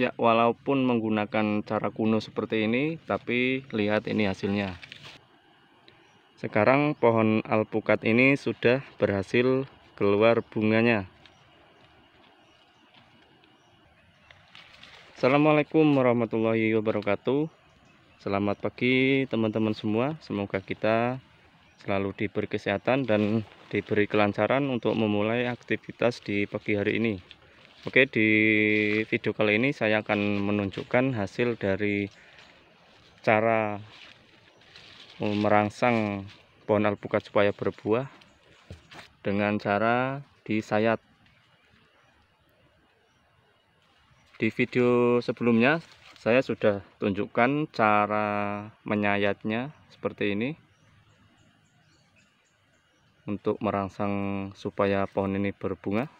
Ya, walaupun menggunakan cara kuno seperti ini, tapi lihat ini hasilnya. Sekarang pohon alpukat ini sudah berhasil keluar bunganya. Assalamualaikum warahmatullahi wabarakatuh. Selamat pagi teman-teman semua. Semoga kita selalu diberi kesehatan dan diberi kelancaran untuk memulai aktivitas di pagi hari ini. Oke di video kali ini saya akan menunjukkan hasil dari cara merangsang pohon alpukat supaya berbuah dengan cara disayat di video sebelumnya saya sudah tunjukkan cara menyayatnya seperti ini untuk merangsang supaya pohon ini berbunga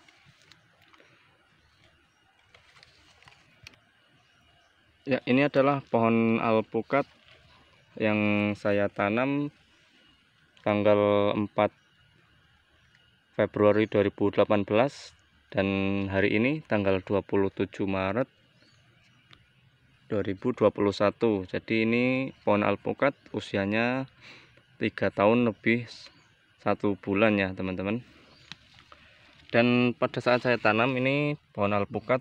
Ya, ini adalah pohon alpukat yang saya tanam tanggal 4 Februari 2018 dan hari ini tanggal 27 Maret 2021. Jadi ini pohon alpukat usianya 3 tahun lebih satu bulan ya, teman-teman. Dan pada saat saya tanam ini pohon alpukat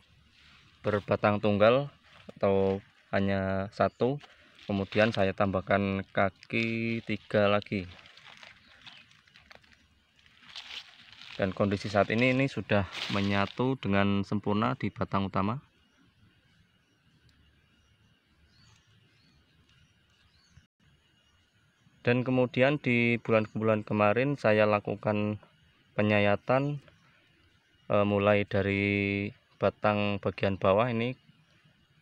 berbatang tunggal atau hanya satu kemudian saya tambahkan kaki tiga lagi dan kondisi saat ini ini sudah menyatu dengan sempurna di batang utama dan kemudian di bulan-bulan kemarin saya lakukan penyayatan eh, mulai dari batang bagian bawah ini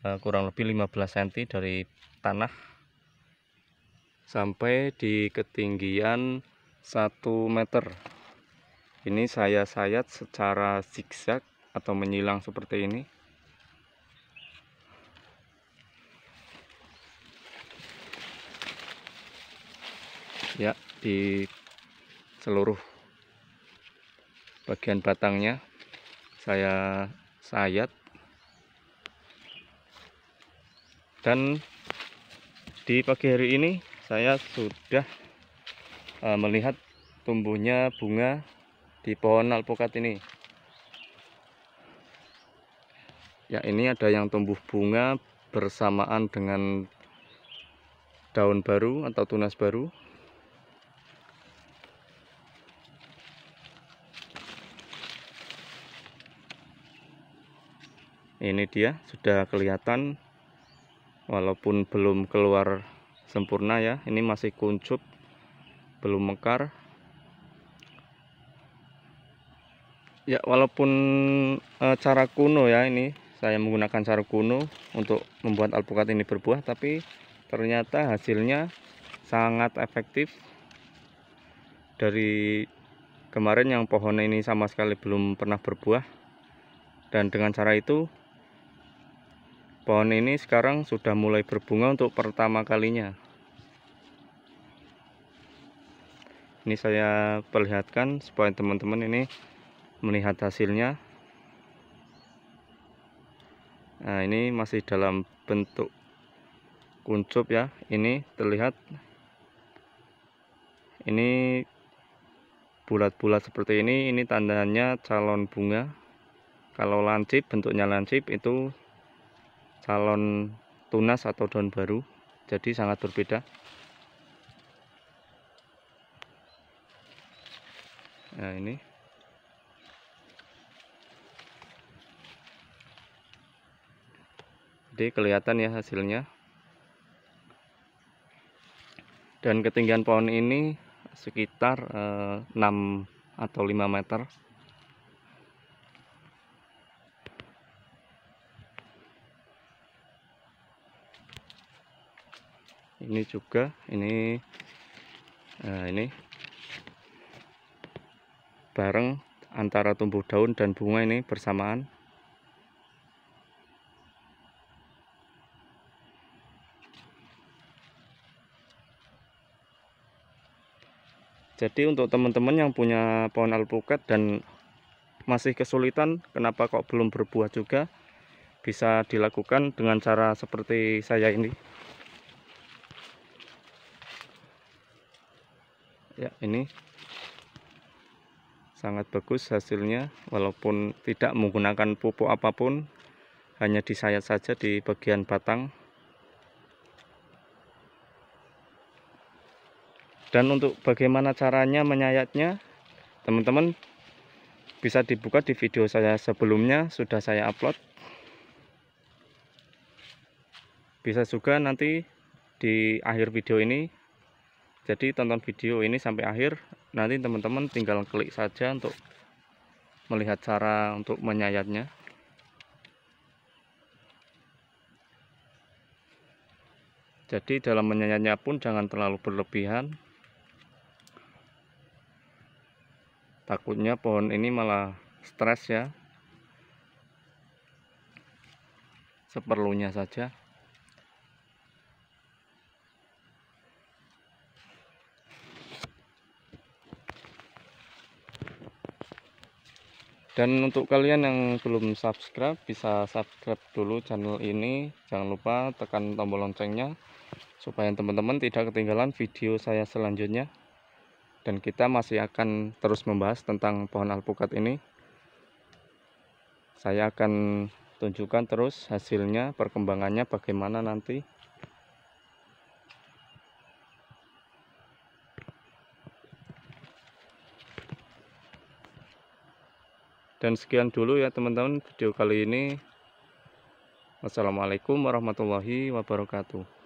Eh, kurang lebih 15 cm dari tanah sampai di ketinggian 1 meter ini saya sayat secara zigzag atau menyilang seperti ini ya di seluruh bagian batangnya saya sayat dan di pagi hari ini saya sudah eh, melihat tumbuhnya bunga di pohon alpukat ini ya ini ada yang tumbuh bunga bersamaan dengan daun baru atau tunas baru ini dia sudah kelihatan walaupun belum keluar sempurna ya ini masih kuncup belum mekar ya walaupun e, cara kuno ya ini saya menggunakan cara kuno untuk membuat alpukat ini berbuah tapi ternyata hasilnya sangat efektif dari kemarin yang pohon ini sama sekali belum pernah berbuah dan dengan cara itu pohon ini sekarang sudah mulai berbunga untuk pertama kalinya ini saya perlihatkan supaya teman-teman ini melihat hasilnya nah ini masih dalam bentuk kuncup ya ini terlihat ini bulat-bulat seperti ini ini tandanya calon bunga kalau lancip bentuknya lancip itu calon tunas atau daun baru jadi sangat berbeda nah ini jadi kelihatan ya hasilnya dan ketinggian pohon ini sekitar eh, 6 atau 5 meter ini juga ini nah ini bareng antara tumbuh daun dan bunga ini bersamaan jadi untuk teman-teman yang punya pohon alpukat dan masih kesulitan kenapa kok belum berbuah juga bisa dilakukan dengan cara seperti saya ini ya ini sangat bagus hasilnya walaupun tidak menggunakan pupuk apapun hanya disayat saja di bagian batang dan untuk bagaimana caranya menyayatnya teman-teman bisa dibuka di video saya sebelumnya sudah saya upload bisa juga nanti di akhir video ini jadi tonton video ini sampai akhir nanti teman-teman tinggal klik saja untuk melihat cara untuk menyayatnya jadi dalam menyayatnya pun jangan terlalu berlebihan takutnya pohon ini malah stres ya seperlunya saja dan untuk kalian yang belum subscribe bisa subscribe dulu channel ini jangan lupa tekan tombol loncengnya supaya teman-teman tidak ketinggalan video saya selanjutnya dan kita masih akan terus membahas tentang pohon alpukat ini saya akan tunjukkan terus hasilnya perkembangannya bagaimana nanti Dan sekian dulu ya teman-teman video kali ini. Wassalamualaikum warahmatullahi wabarakatuh.